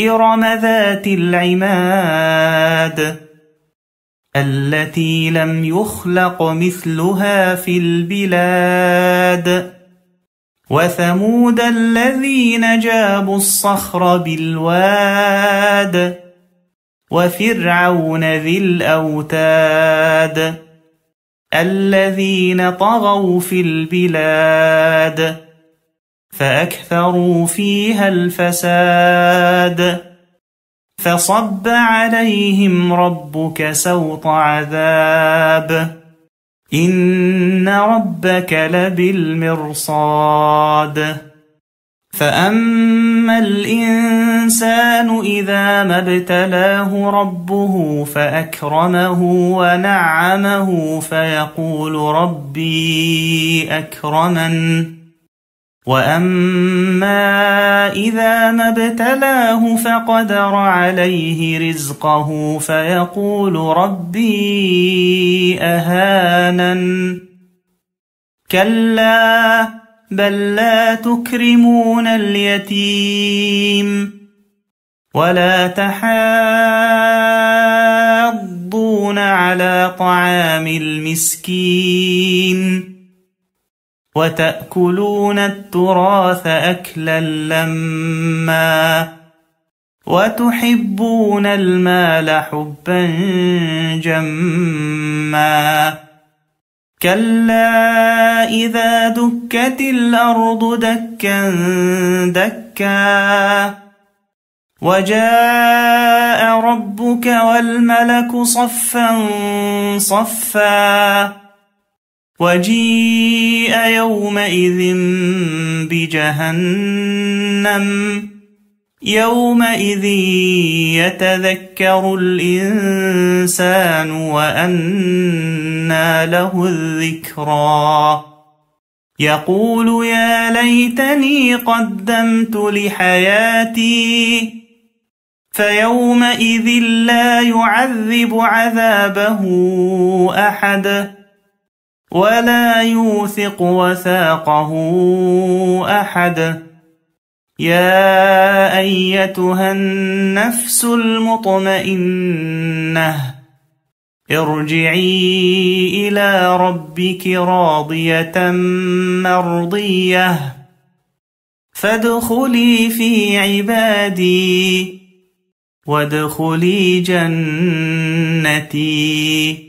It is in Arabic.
إرم ذات العماد التي لم يخلق مثلها في البلاد وثمود الذين جابوا الصخر بالواد وفرعون ذي الأوتاد الذين طغوا في البلاد فأكثروا فيها الفساد فصب عليهم ربك سوط عذاب إن ربك لبالمرصاد فأما الإنسان إذا ما ابتلاه ربه فأكرمه ونعمه فيقول ربي أكرمن وأما إذا ما ابتلاه فقدر عليه رزقه فيقول ربي اهانن كلا بل لا تكرمون اليتيم ولا تحاضون على طعام المسكين وتأكلون التراث أكلا لما وتحبون المال حبا جما كلا إذا دكت الأرض دكا دكا وجاء ربك والملك صفا صفا وجيء يومئذ بجهنم يومئذ يتذكر الإنسان وأنى له الذكرى يقول يا ليتني قدمت لحياتي فيومئذ لا يعذب عذابه أحد ولا يوثق وثاقه أحد يا أيتها النفس المطمئنة ارجعي إلى ربك راضية مرضية فادخلي في عبادي وادخلي جنتي